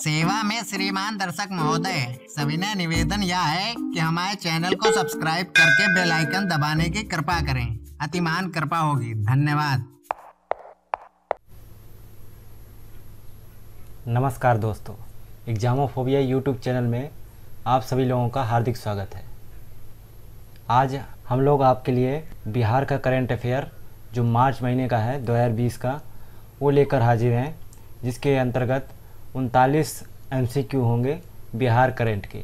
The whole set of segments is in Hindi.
सेवा में श्रीमान दर्शक महोदय सभी ने निवेदन यह है कि हमारे चैनल को सब्सक्राइब करके बेल आइकन दबाने की कृपा करें अतिमान कृपा होगी धन्यवाद नमस्कार दोस्तों एग्जामोफोबिया यूट्यूब चैनल में आप सभी लोगों का हार्दिक स्वागत है आज हम लोग आपके लिए बिहार का करेंट अफेयर जो मार्च महीने का है 2020 का वो लेकर हाजिर हैं जिसके अंतर्गत उनतालीस एम होंगे बिहार करंट के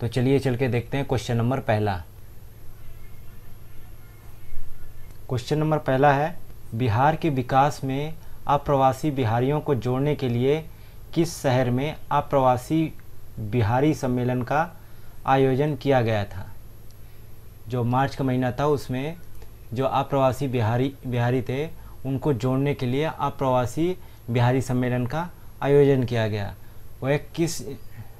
तो चलिए चल के देखते हैं क्वेश्चन नंबर पहला क्वेश्चन नंबर पहला है बिहार के विकास में अप्रवासी बिहारियों को जोड़ने के लिए किस शहर में अप्रवासी बिहारी सम्मेलन का आयोजन किया गया था जो मार्च का महीना था उसमें जो अप्रवासी बिहारी बिहारी थे उनको जोड़ने के लिए अप्रवासी बिहारी सम्मेलन का आयोजन किया गया वह किस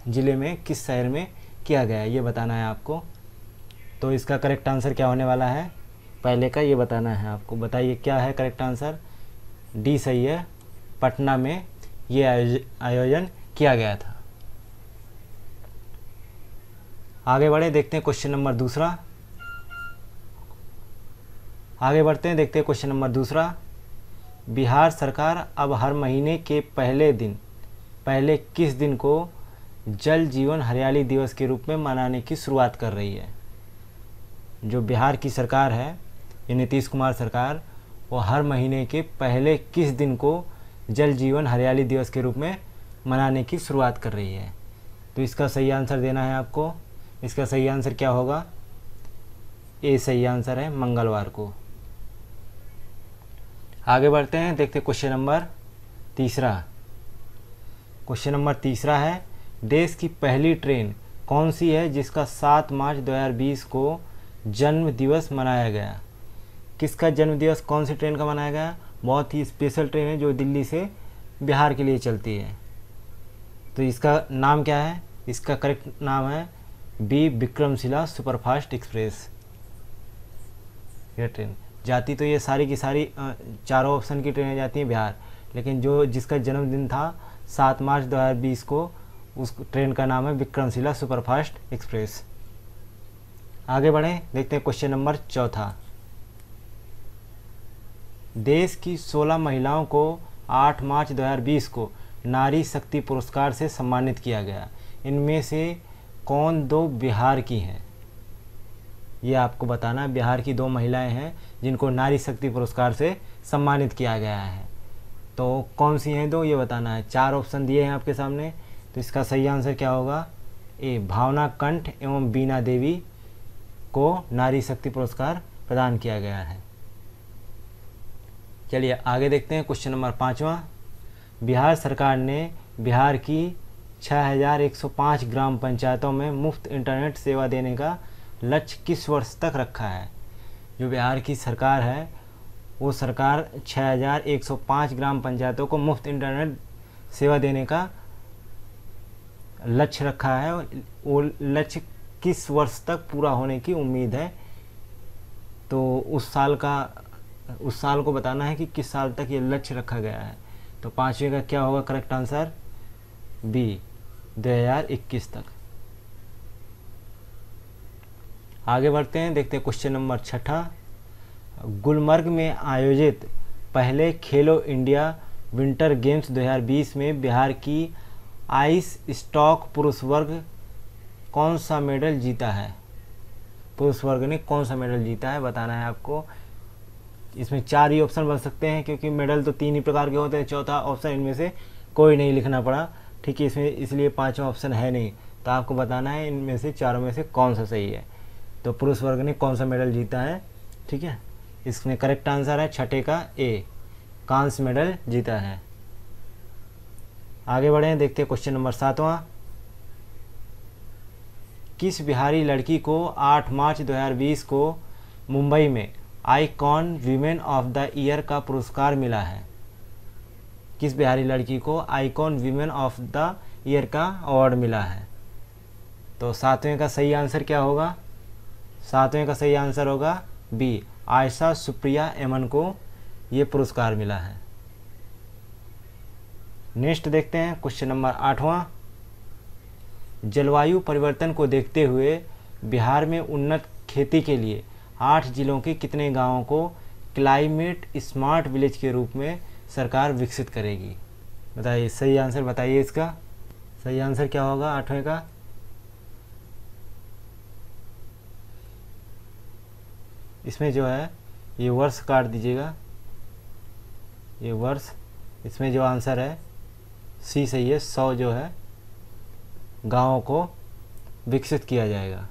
ज़िले में किस शहर में किया गया ये बताना है आपको तो इसका करेक्ट आंसर क्या होने वाला है पहले का ये बताना है आपको बताइए क्या है करेक्ट आंसर डी सही है पटना में ये आयोजन किया गया था आगे बढ़े देखते हैं क्वेश्चन नंबर दूसरा आगे बढ़ते हैं देखते हैं क्वेश्चन नंबर दूसरा बिहार सरकार अब हर महीने के पहले दिन पहले किस दिन को जल जीवन हरियाली दिवस के रूप में मनाने की शुरुआत कर रही है जो बिहार की सरकार है ये नीतीश कुमार सरकार वो हर महीने के पहले किस दिन को जल जीवन हरियाली दिवस के रूप में मनाने की शुरुआत कर रही है तो इसका सही आंसर देना है आपको इसका सही आंसर क्या होगा ये सही आंसर है मंगलवार को आगे बढ़ते हैं देखते क्वेश्चन नंबर तीसरा क्वेश्चन नंबर तीसरा है देश की पहली ट्रेन कौन सी है जिसका 7 मार्च 2020 को जन्म दिवस मनाया गया किसका जन्म दिवस कौन सी ट्रेन का मनाया गया बहुत ही स्पेशल ट्रेन है जो दिल्ली से बिहार के लिए चलती है तो इसका नाम क्या है इसका करेक्ट नाम है बी विक्रमशिला सुपरफास्ट एक्सप्रेस यह ट्रेन जाती तो ये सारी की सारी चारों ऑप्शन की ट्रेनें जाती हैं बिहार लेकिन जो जिसका जन्मदिन था सात मार्च 2020 को उस ट्रेन का नाम है विक्रमशिला सुपरफास्ट एक्सप्रेस आगे बढ़ें देखते हैं क्वेश्चन नंबर चौथा देश की 16 महिलाओं को 8 मार्च 2020 को नारी शक्ति पुरस्कार से सम्मानित किया गया इनमें से कौन दो बिहार की हैं ये आपको बताना है बिहार की दो महिलाएं हैं जिनको नारी शक्ति पुरस्कार से सम्मानित किया गया है तो कौन सी हैं दो ये बताना है चार ऑप्शन दिए हैं आपके सामने तो इसका सही आंसर क्या होगा ए भावना कंठ एवं बीना देवी को नारी शक्ति पुरस्कार प्रदान किया गया है चलिए आगे देखते हैं क्वेश्चन नंबर पाँचवा बिहार सरकार ने बिहार की 6105 ग्राम पंचायतों में मुफ्त इंटरनेट सेवा देने का लक्ष्य किस वर्ष तक रखा है जो बिहार की सरकार है वो सरकार 6,105 ग्राम पंचायतों को मुफ्त इंटरनेट सेवा देने का लक्ष्य रखा है वो लक्ष्य किस वर्ष तक पूरा होने की उम्मीद है तो उस साल का उस साल को बताना है कि किस साल तक ये लक्ष्य रखा गया है तो पाँचवें का क्या होगा करेक्ट आंसर बी 2021 तक आगे बढ़ते हैं देखते हैं क्वेश्चन नंबर छठा गुलमर्ग में आयोजित पहले खेलो इंडिया विंटर गेम्स 2020 में बिहार की आइस स्टॉक पुरुष वर्ग कौन सा मेडल जीता है पुरुष वर्ग ने कौन सा मेडल जीता है बताना है आपको इसमें चार ही ऑप्शन बन सकते हैं क्योंकि मेडल तो तीन ही प्रकार के होते हैं चौथा ऑप्शन इनमें से कोई नहीं लिखना पड़ा ठीक है इसमें इसलिए पाँचवा ऑप्शन है नहीं तो आपको बताना है इनमें से चारों में से कौन सा सही है तो पुरुष वर्ग ने कौन सा मेडल जीता है ठीक है इसमें करेक्ट आंसर है छठे का ए कांस मेडल जीता है आगे बढ़े देखते हैं क्वेश्चन नंबर सातवां किस बिहारी लड़की को 8 मार्च 2020 को मुंबई में icon women of the year का पुरस्कार मिला है किस बिहारी लड़की को icon women of the year का अवार्ड मिला है तो सातवें का सही आंसर क्या होगा सातवें का सही आंसर होगा बी आयशा सुप्रिया एमन को ये पुरस्कार मिला है नेक्स्ट देखते हैं क्वेश्चन नंबर आठवां जलवायु परिवर्तन को देखते हुए बिहार में उन्नत खेती के लिए आठ जिलों के कितने गांवों को क्लाइमेट स्मार्ट विलेज के रूप में सरकार विकसित करेगी बताइए सही आंसर बताइए इसका सही आंसर क्या होगा आठवें का इसमें जो है ये वर्ष काट दीजिएगा ये वर्ष इसमें जो आंसर है सी सही है सौ जो है गांवों को विकसित किया जाएगा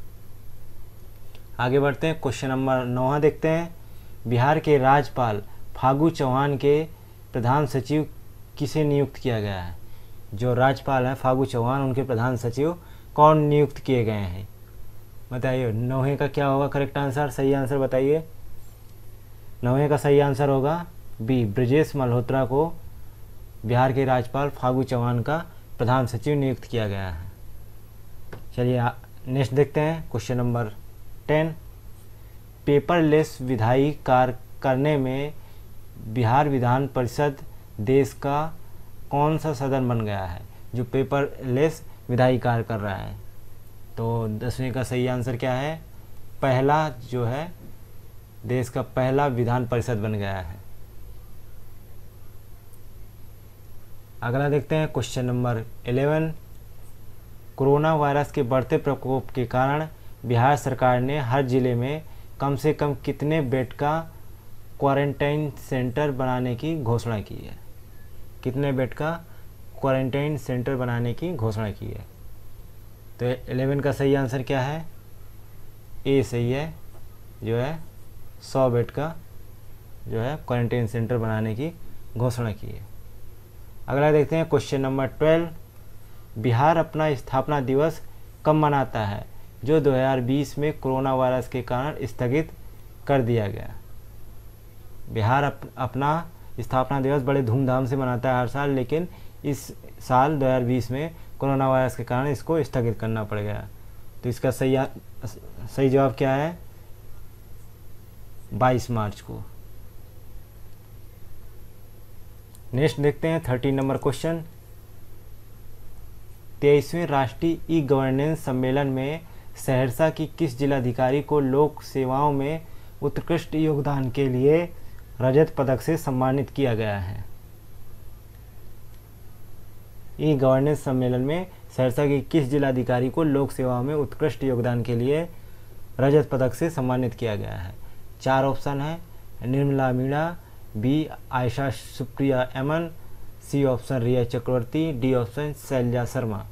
आगे बढ़ते हैं क्वेश्चन नंबर नौवा देखते हैं बिहार के राज्यपाल फागू चौहान के प्रधान सचिव किसे नियुक्त किया गया है जो राज्यपाल हैं फागू चौहान उनके प्रधान सचिव कौन नियुक्त किए गए हैं बताइए नौहे का क्या होगा करेक्ट आंसर सही आंसर बताइए नौहे का सही आंसर होगा बी ब्रजेश मल्होत्रा को बिहार के राज्यपाल फागू चौहान का प्रधान सचिव नियुक्त किया गया है चलिए नेक्स्ट देखते हैं क्वेश्चन नंबर टेन पेपरलेस विधायी कार्य करने में बिहार विधान परिषद देश का कौन सा सदन बन गया है जो पेपरलेस विधायी कार्य कर रहा है तो दसवें का सही आंसर क्या है पहला जो है देश का पहला विधान परिषद बन गया है अगला देखते हैं question number eleven corona virus के बढ़ते प्रकोप के कारण बिहार सरकार ने हर जिले में कम से कम कितने बेड का क्वारंटाइन सेंटर बनाने की घोषणा की है कितने बेड का क्वारंटाइन सेंटर बनाने की घोषणा की है तो एलेवन का सही आंसर क्या है ए सही है जो है सौ बेड का जो है क्वारंटाइन सेंटर बनाने की घोषणा की है अगला देखते हैं क्वेश्चन नंबर ट्वेल्व बिहार अपना स्थापना दिवस कब मनाता है जो 2020 में कोरोना वायरस के कारण स्थगित कर दिया गया बिहार अप, अपना स्थापना दिवस बड़े धूमधाम से मनाता है हर साल लेकिन इस साल 2020 में कोरोना वायरस के कारण इसको स्थगित करना पड़ गया तो इसका सही सही जवाब क्या है 22 मार्च को नेक्स्ट देखते हैं थर्टीन नंबर क्वेश्चन तेईसवें राष्ट्रीय ई गवर्नेंस सम्मेलन में सहरसा की किस जिलाधिकारी को लोक सेवाओं में उत्कृष्ट योगदान के लिए रजत पदक से सम्मानित किया गया है ई गवर्नेंस सम्मेलन में सहरसा के इक्कीस जिलाधिकारी को लोक सेवा में उत्कृष्ट योगदान के लिए रजत पदक से सम्मानित किया गया है चार ऑप्शन है Nirmala Meena B Ayesha Supriya Aiman C option Riya Chakraborty D option Shailaja Sharma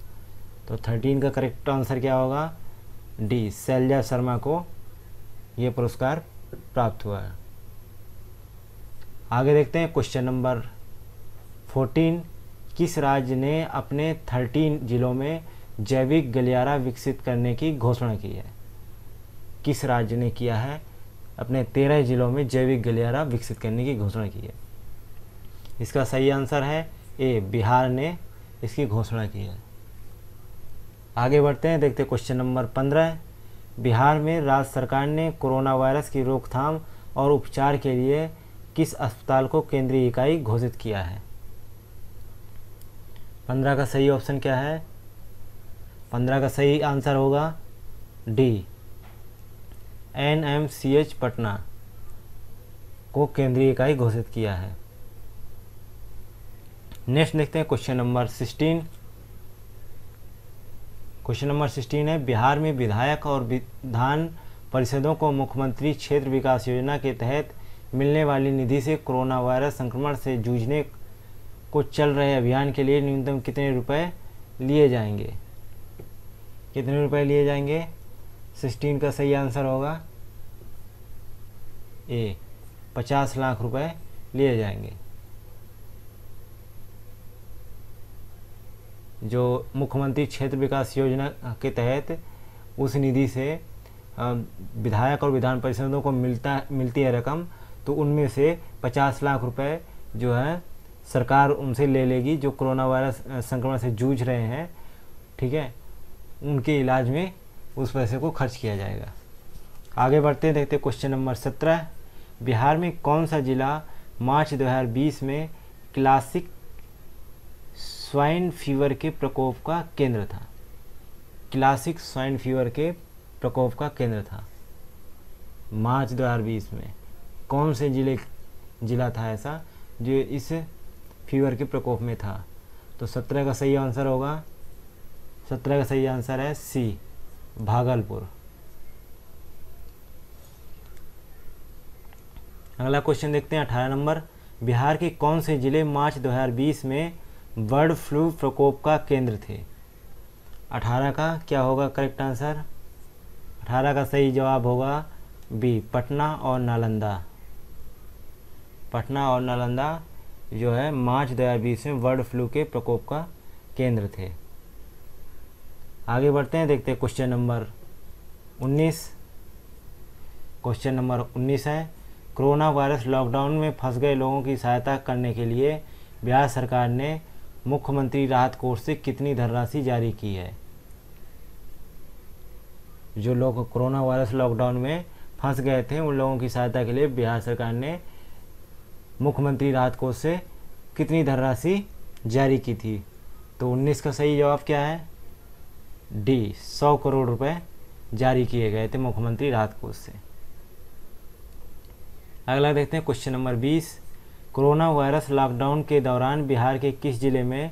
तो थर्टीन का करेक्ट आंसर क्या होगा डी शैलजा शर्मा को ये पुरस्कार प्राप्त हुआ है आगे देखते हैं क्वेश्चन नंबर फोर्टीन किस राज्य ने अपने थर्टीन जिलों में जैविक गलियारा विकसित करने की घोषणा की है किस राज्य ने किया है अपने तेरह जिलों में जैविक गलियारा विकसित करने की घोषणा की है इसका सही आंसर है ए बिहार ने इसकी घोषणा की है आगे बढ़ते हैं देखते क्वेश्चन नंबर पंद्रह बिहार में राज्य सरकार ने कोरोना वायरस की रोकथाम और उपचार के लिए किस अस्पताल को केंद्रीय इकाई घोषित किया है पंद्रह का सही ऑप्शन क्या है पंद्रह का सही आंसर होगा D N M C H Patna को केंद्रीय इकाई घोषित किया है नेक्स्ट देखते हैं question number sixteen question number sixteen है बिहार में विधायक और विधान परिषदों को मुख्यमंत्री क्षेत्र विकास योजना के तहत मिलने वाली निधि से कोरोना वायरस संक्रमण से जूझने को चल रहे अभियान के लिए न्यूनतम कितने रुपए लिए जाएंगे कितने रुपए लिए जाएंगे सिक्सटीन का सही आंसर होगा ए पचास लाख रुपए लिए जाएंगे जो मुख्यमंत्री क्षेत्र विकास योजना के तहत उस निधि से विधायक और विधान परिषदों को मिलता मिलती है रकम तो उनमें से पचास लाख रुपए जो है सरकार उनसे ले लेगी जो कोरोना वायरस संक्रमण से जूझ रहे हैं ठीक है उनके इलाज में उस पैसे को खर्च किया जाएगा आगे बढ़ते देखते क्वेश्चन नंबर सत्रह बिहार में कौन सा ज़िला मार्च 2020 में क्लासिक स्वाइन फीवर के प्रकोप का केंद्र था क्लासिक स्वाइन फीवर के प्रकोप का केंद्र था मार्च 2020 में कौन से जिले जिला था ऐसा जो इस फीवर के प्रकोप में था तो सत्रह का सही आंसर होगा सत्रह का सही आंसर है सी भागलपुर अगला क्वेश्चन देखते हैं अठारह नंबर बिहार के कौन से जिले मार्च 2020 में बर्ड फ्लू प्रकोप का केंद्र थे अठारह का क्या होगा करेक्ट आंसर अठारह का सही जवाब होगा बी पटना और नालंदा पटना और नालंदा जो है मार्च 2020 में बर्ड फ्लू के प्रकोप का केंद्र थे आगे बढ़ते हैं देखते हैं क्वेश्चन नंबर 19 क्वेश्चन नंबर 19 है कोरोना वायरस लॉकडाउन में फंस गए लोगों की सहायता करने के लिए बिहार सरकार ने मुख्यमंत्री राहत कोष से कितनी धनराशि जारी की है जो लोग कोरोना वायरस लॉकडाउन में फंस गए थे उन लोगों की सहायता के लिए बिहार सरकार ने मुख्यमंत्री राहत कोष से कितनी धनराशि जारी की थी तो उन्नीस का सही जवाब क्या है डी सौ करोड़ रुपए जारी किए गए थे मुख्यमंत्री राहत कोष से अगला देखते हैं क्वेश्चन नंबर बीस कोरोना वायरस लॉकडाउन के दौरान बिहार के किस जिले में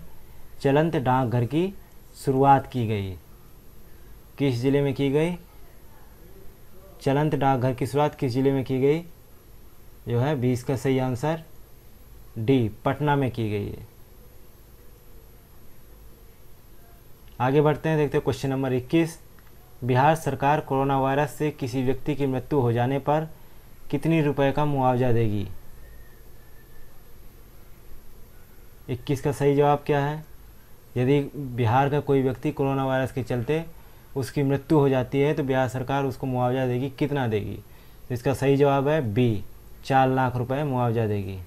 चलंत डाकघर की शुरुआत की गई किस जिले में की गई चलंत डाकघर की शुरुआत किस जिले में की गई जो है बी इसका सही आंसर डी पटना में की गई है आगे बढ़ते हैं देखते हैं क्वेश्चन नंबर 21 बिहार सरकार कोरोना वायरस से किसी व्यक्ति की मृत्यु हो जाने पर कितनी रुपए का मुआवजा देगी 21 का सही जवाब क्या है यदि बिहार का कोई व्यक्ति कोरोना वायरस के चलते उसकी मृत्यु हो जाती है तो बिहार सरकार उसको मुआवजा देगी कितना देगी तो इसका सही जवाब है बी चार लाख रुपए मुआवजा देगी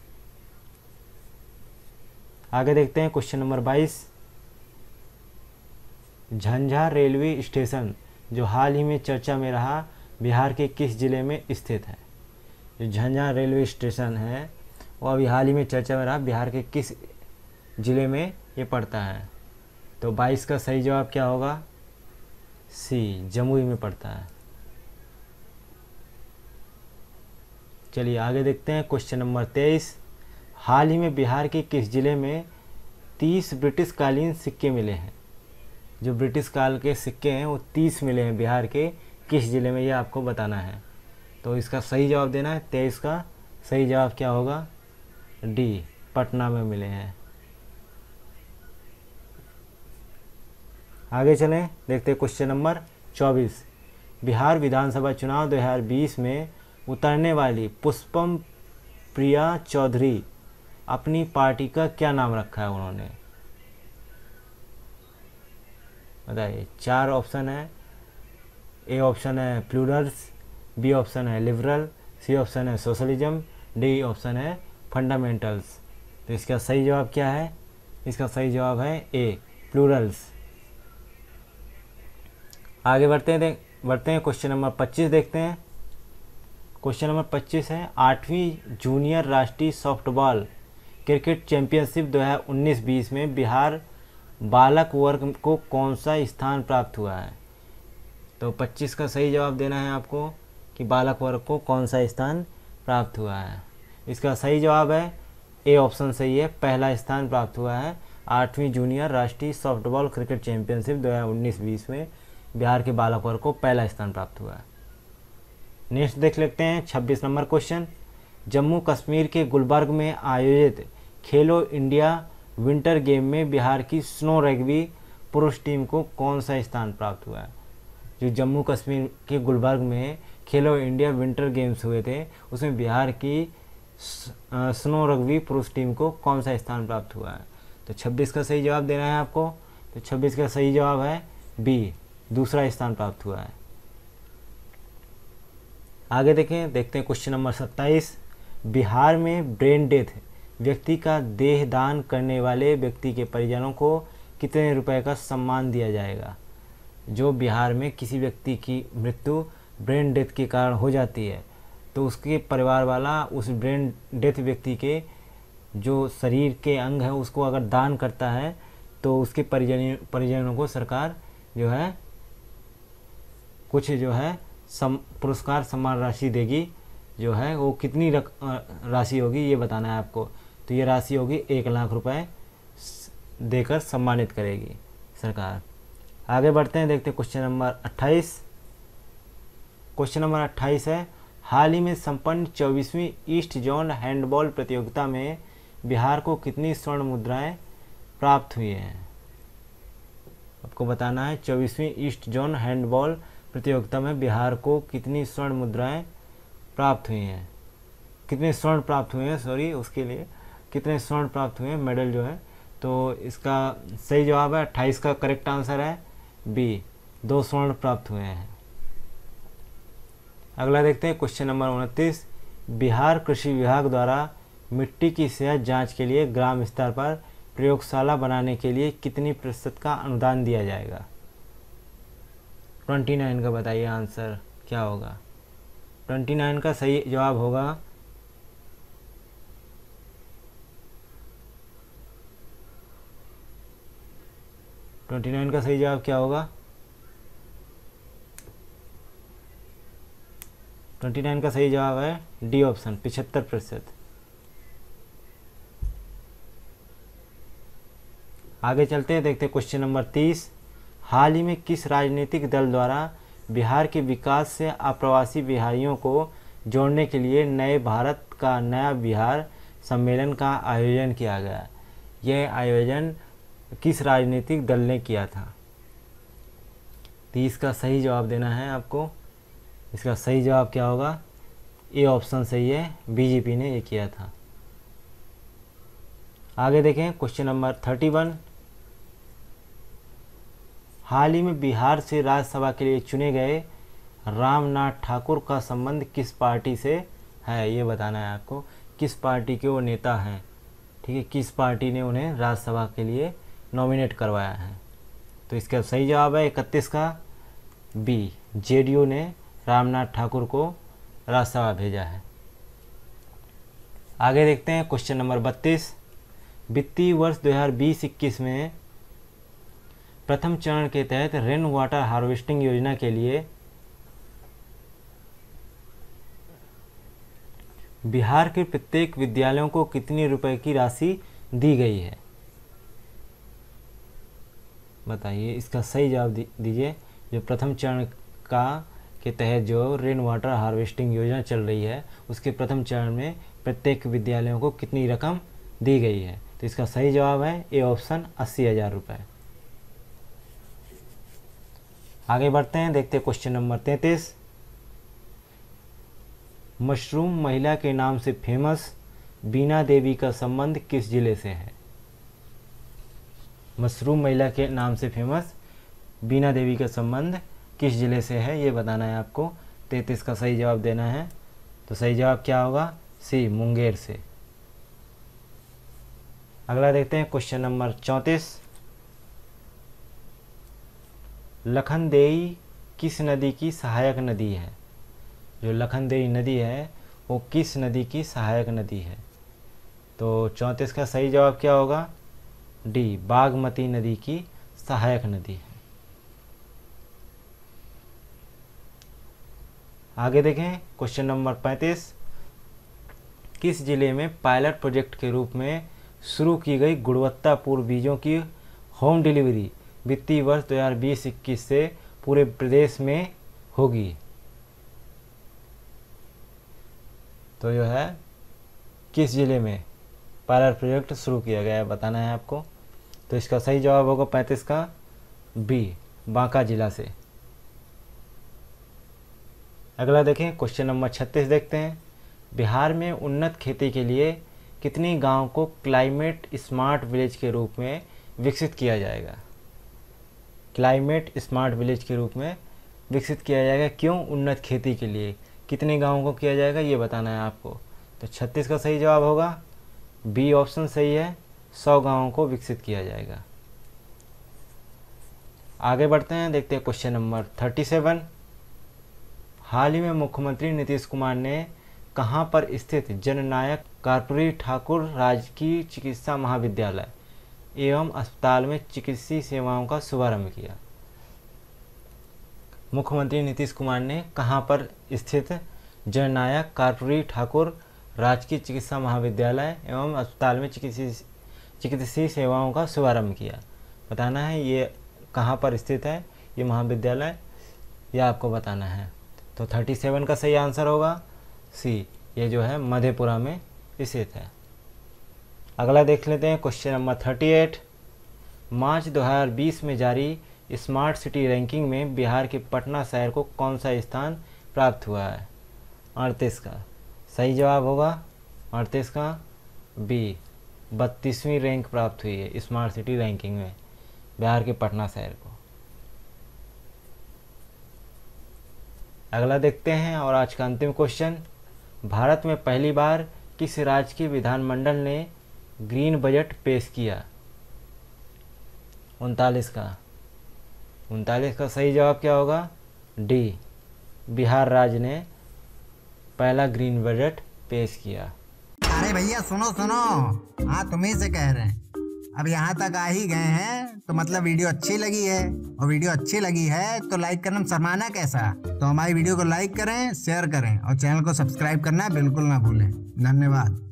आगे देखते हैं क्वेश्चन नंबर बाईस झंझा रेलवे स्टेशन जो हाल ही में चर्चा में रहा बिहार के किस ज़िले में स्थित है जो झंझा रेलवे स्टेशन है वो अभी हाल ही में चर्चा में रहा बिहार के किस ज़िले में ये पड़ता है तो 22 का सही जवाब क्या होगा सी जमुई में पड़ता है चलिए आगे देखते हैं क्वेश्चन नंबर तेईस हाल ही में बिहार के किस ज़िले में तीस ब्रिटिशकालीन सिक्के मिले हैं जो ब्रिटिश काल के सिक्के हैं वो तीस मिले हैं बिहार के किस ज़िले में ये आपको बताना है तो इसका सही जवाब देना है तेईस का सही जवाब क्या होगा डी पटना में मिले हैं आगे चलें देखते हैं क्वेश्चन नंबर चौबीस बिहार विधानसभा चुनाव 2020 में उतरने वाली पुष्पम प्रिया चौधरी अपनी पार्टी का क्या नाम रखा है उन्होंने बताइए चार ऑप्शन है ए ऑप्शन है प्लूरल्स बी ऑप्शन है लिबरल सी ऑप्शन है सोशलिज्म डी ऑप्शन है फंडामेंटल्स तो इसका सही जवाब क्या है इसका सही जवाब है ए प्लूरल्स आगे बढ़ते हैं बढ़ते हैं क्वेश्चन नंबर 25 देखते हैं क्वेश्चन नंबर पच्चीस है आठवीं जूनियर राष्ट्रीय सॉफ्टबॉल क्रिकेट चैंपियनशिप दो उन्नीस बीस में बिहार बालक वर्ग को कौन सा स्थान प्राप्त हुआ है तो 25 का सही जवाब देना है आपको कि बालक वर्ग को कौन सा स्थान प्राप्त हुआ है इसका सही जवाब है ए ऑप्शन सही है पहला स्थान प्राप्त हुआ है आठवीं जूनियर राष्ट्रीय सॉफ्टबॉल क्रिकेट चैंपियनशिप उन्नीस बीस में बिहार के बालक वर्ग को पहला स्थान प्राप्त हुआ है नेक्स्ट देख लेते हैं छब्बीस नंबर क्वेश्चन जम्मू कश्मीर के गुलबर्ग में आयोजित खेलो इंडिया विंटर गेम में बिहार की स्नो रग्बी पुरुष टीम को कौन सा स्थान प्राप्त हुआ है जो जम्मू कश्मीर के गुलबर्ग में खेलो इंडिया विंटर गेम्स हुए थे उसमें बिहार की स्नो रग्बी पुरुष टीम को कौन सा स्थान प्राप्त हुआ है तो 26 का सही जवाब देना है आपको तो 26 का सही जवाब है बी दूसरा स्थान प्राप्त हुआ है आगे देखें देखते हैं क्वेश्चन नंबर सत्ताईस बिहार में ब्रेन डेथ व्यक्ति का देह दान करने वाले व्यक्ति के परिजनों को कितने रुपए का सम्मान दिया जाएगा जो बिहार में किसी व्यक्ति की मृत्यु ब्रेन डेथ के कारण हो जाती है तो उसके परिवार वाला उस ब्रेन डेथ व्यक्ति के जो शरीर के अंग हैं उसको अगर दान करता है तो उसके परिजन परिजनों को सरकार जो है कुछ जो है सम पुरस्कार सम्मान राशि देगी जो है वो कितनी रक राशि होगी ये बताना है आपको तो ये राशि होगी एक लाख रुपए देकर सम्मानित करेगी सरकार आगे बढ़ते हैं देखते हैं क्वेश्चन नंबर अट्ठाईस क्वेश्चन नंबर अट्ठाईस है हाल ही में संपन्न चौबीसवीं ईस्ट जोन हैंडबॉल प्रतियोगिता में बिहार को कितनी स्वर्ण मुद्राएं प्राप्त हुई हैं आपको बताना है चौबीसवीं ईस्ट जोन हैंडबॉल प्रतियोगिता में बिहार को कितनी स्वर्ण मुद्राएं प्राप्त हुई हैं कितने स्वर्ण प्राप्त हुए हैं सॉरी उसके लिए कितने स्वर्ण प्राप्त हुए हैं मेडल जो है तो इसका सही जवाब है अट्ठाईस का करेक्ट आंसर है बी दो स्वर्ण प्राप्त हुए हैं अगला देखते हैं क्वेश्चन नंबर उनतीस बिहार कृषि विभाग द्वारा मिट्टी की सेहत जांच के लिए ग्राम स्तर पर प्रयोगशाला बनाने के लिए कितनी प्रतिशत का अनुदान दिया जाएगा ट्वेंटी नाइन का बताइए आंसर क्या होगा ट्वेंटी नाइन का सही जवाब होगा ट्वेंटी नाइन का सही जवाब क्या होगा ट्वेंटी नाइन का सही जवाब है डी ऑप्शन पिछहत्तर प्रतिशत आगे चलते हैं देखते हैं क्वेश्चन नंबर तीस हाल ही में किस राजनीतिक दल द्वारा बिहार के विकास से अप्रवासी बिहारियों को जोड़ने के लिए नए भारत का नया बिहार सम्मेलन का आयोजन किया गया यह आयोजन किस राजनीतिक दल ने किया था तो इसका सही जवाब देना है आपको इसका सही जवाब क्या होगा ये ऑप्शन सही है बीजेपी ने ये किया था आगे देखें क्वेश्चन नंबर थर्टी वन हाल ही में बिहार से राज्यसभा के लिए चुने गए रामनाथ ठाकुर का संबंध किस पार्टी से है ये बताना है आपको किस पार्टी के वो नेता हैं ठीक है किस पार्टी ने उन्हें राज्यसभा के लिए नॉमिनेट करवाया है तो इसका सही जवाब है इकतीस का बी जेडीयू ने रामनाथ ठाकुर को राज्यसभा भेजा है आगे देखते हैं क्वेश्चन नंबर बत्तीस वित्तीय वर्ष दो हज़ार में प्रथम चरण के तहत रेन वाटर हार्वेस्टिंग योजना के लिए बिहार के प्रत्येक विद्यालयों को कितनी रुपए की राशि दी गई है बताइए इसका सही जवाब दीजिए जो प्रथम चरण का के तहत जो रेन वाटर हार्वेस्टिंग योजना चल रही है उसके प्रथम चरण में प्रत्येक विद्यालयों को कितनी रकम दी गई है तो इसका सही जवाब है ए ऑप्शन अस्सी हज़ार रुपये आगे बढ़ते हैं देखते हैं क्वेश्चन नंबर तैंतीस मशरूम महिला के नाम से फेमस बीना देवी का संबंध किस जिले से है मशरूम महिला के नाम से फेमस बीना देवी का संबंध किस जिले से है ये बताना है आपको तैतीस का सही जवाब देना है तो सही जवाब क्या होगा सी मुंगेर से अगला देखते हैं क्वेश्चन नंबर चौंतीस लखनदेई किस नदी की सहायक नदी है जो लखनदेई नदी है वो किस नदी की सहायक नदी है तो चौंतीस का सही जवाब क्या होगा डी बागमती नदी की सहायक नदी है आगे देखें क्वेश्चन नंबर पैंतीस किस जिले में पायलट प्रोजेक्ट के रूप में शुरू की गई गुणवत्तापूर्ण बीजों की होम डिलीवरी वित्तीय वर्ष दो हज़ार बीस इक्कीस से पूरे प्रदेश में होगी तो जो है किस ज़िले में पायलट प्रोजेक्ट शुरू किया गया है बताना है आपको तो इसका सही जवाब होगा पैंतीस का बी बांका जिला से अगला देखें क्वेश्चन नंबर छत्तीस देखते हैं बिहार में उन्नत खेती के लिए कितनी गांव को क्लाइमेट स्मार्ट विलेज के रूप में विकसित किया जाएगा क्लाइमेट स्मार्ट विलेज के रूप में विकसित किया जाएगा क्यों उन्नत खेती के लिए कितने गाँव को किया जाएगा ये बताना है आपको तो छत्तीस का सही जवाब होगा बी ऑप्शन सही है सौ गाँवों को विकसित किया जाएगा आगे बढ़ते हैं देखते हैं क्वेश्चन नंबर थर्टी सेवन हाल ही में मुख्यमंत्री नीतीश कुमार ने कहाँ पर स्थित जननायक कारपुरी ठाकुर राजकीय चिकित्सा महाविद्यालय एवं अस्पताल में चिकित्सीय सेवाओं का शुभारंभ किया मुख्यमंत्री नीतीश कुमार ने कहाँ पर स्थित जननायक कारपुरी ठाकुर राजकीय चिकित्सा महाविद्यालय एवं अस्पताल में चिकित्सी चिकित्सीय सेवाओं का शुभारंभ किया बताना है ये कहाँ पर स्थित है ये महाविद्यालय यह आपको बताना है तो 37 का सही आंसर होगा सी ये जो है मधेपुरा में स्थित है अगला देख लेते हैं question number thirty eight March 2020 में जारी स्मार्ट सिटी रैंकिंग में बिहार के पटना शहर को कौन सा स्थान प्राप्त हुआ है अड़तीस का सही जवाब होगा अड़तीस का बी बत्तीसवीं रैंक प्राप्त हुई है स्मार्ट सिटी रैंकिंग में बिहार के पटना शहर को अगला देखते हैं और आज का अंतिम क्वेश्चन भारत में पहली बार किस राज्य के विधानमंडल ने ग्रीन बजट पेश किया उनतालीस का उनतालीस का सही जवाब क्या होगा डी बिहार राज्य ने पहला ग्रीन बजट पेश किया अरे भैया सुनो सुनो हाँ तुम्हें से कह रहे हैं अब यहाँ तक आ ही गए हैं तो मतलब वीडियो अच्छी लगी है और वीडियो अच्छी लगी है तो लाइक करना शर्माना कैसा तो हमारी वीडियो को लाइक करें शेयर करें और चैनल को सब्सक्राइब करना बिल्कुल ना भूलें धन्यवाद